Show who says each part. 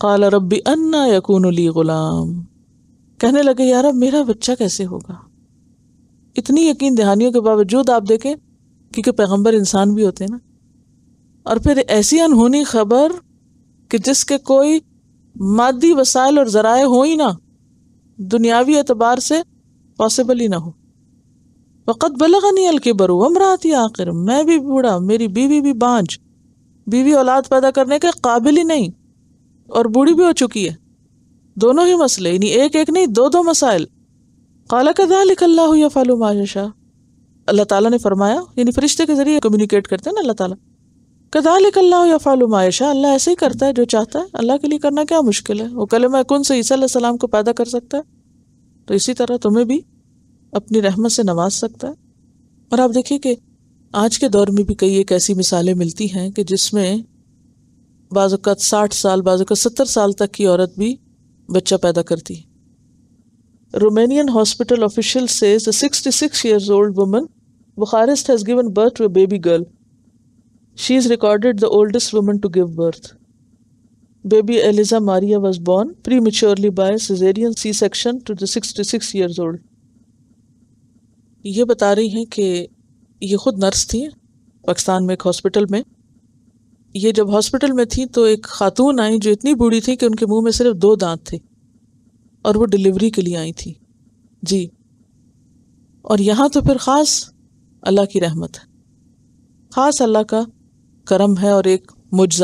Speaker 1: काला रब्बी अन्ना यकून ली गुलाम कहने लगे यार अब मेरा बच्चा कैसे होगा इतनी यकीन दहानियों के बावजूद आप देखें क्योंकि पैगंबर इंसान भी होते हैं ना और फिर ऐसी अनहोनी खबर कि जिसके कोई मादी वसाइल और ज़राए हो ही ना दुनियावी एतबार से पॉसिबल ही ना हो वक़्त नहीं बलगनी अलकिबर अमरात आखिर मैं भी बूढ़ा मेरी बीवी भी बांझ बीवी औलाद पैदा करने के काबिल ही नहीं और बूढ़ी भी हो चुकी है दोनों ही मसले यानी एक एक नहीं दो दो मसाइल काला कदा लिखल्ला या फालू माशा अल्लाह ताला ने फरमाया यानी फरिश्ते के जरिए कम्युनिकेट करते हैं ना अल्लाह ताला कदा लिखल्ला या फालू माशा अल्लाह ऐसे ही करता है जो चाहता है अल्लाह के लिए करना क्या मुश्किल है वो कल मैकुन से ईसा को पैदा कर सकता है तो इसी तरह तुम्हें भी अपनी रहमत से नवाज सकता है और आप देखिए कि आज के दौर में भी कई एक ऐसी मिसालें मिलती हैं कि जिसमें बाज़त साठ साल बाज़त सत्तर साल तक की औरत भी बच्चा पैदा करती है रोमानियन हॉस्पिटल ऑफिशियल से sixty six years old woman Bucharest has given birth to baby girl she is recorded the oldest woman to give birth baby Eliza Maria was born prematurely by caesarean C section to sixty six years old ये बता रही हैं कि ये खुद nurse थी पाकिस्तान में एक हॉस्पिटल में ये जब हॉस्पिटल में थी तो एक खातून आई जो इतनी बूढ़ी थी कि उनके मुंह में सिर्फ दो दांत थे और वो डिलीवरी के लिए आई थी जी और यहाँ तो फिर ख़ास अल्लाह की रहमत है ख़ास अल्लाह का करम है और एक मुजा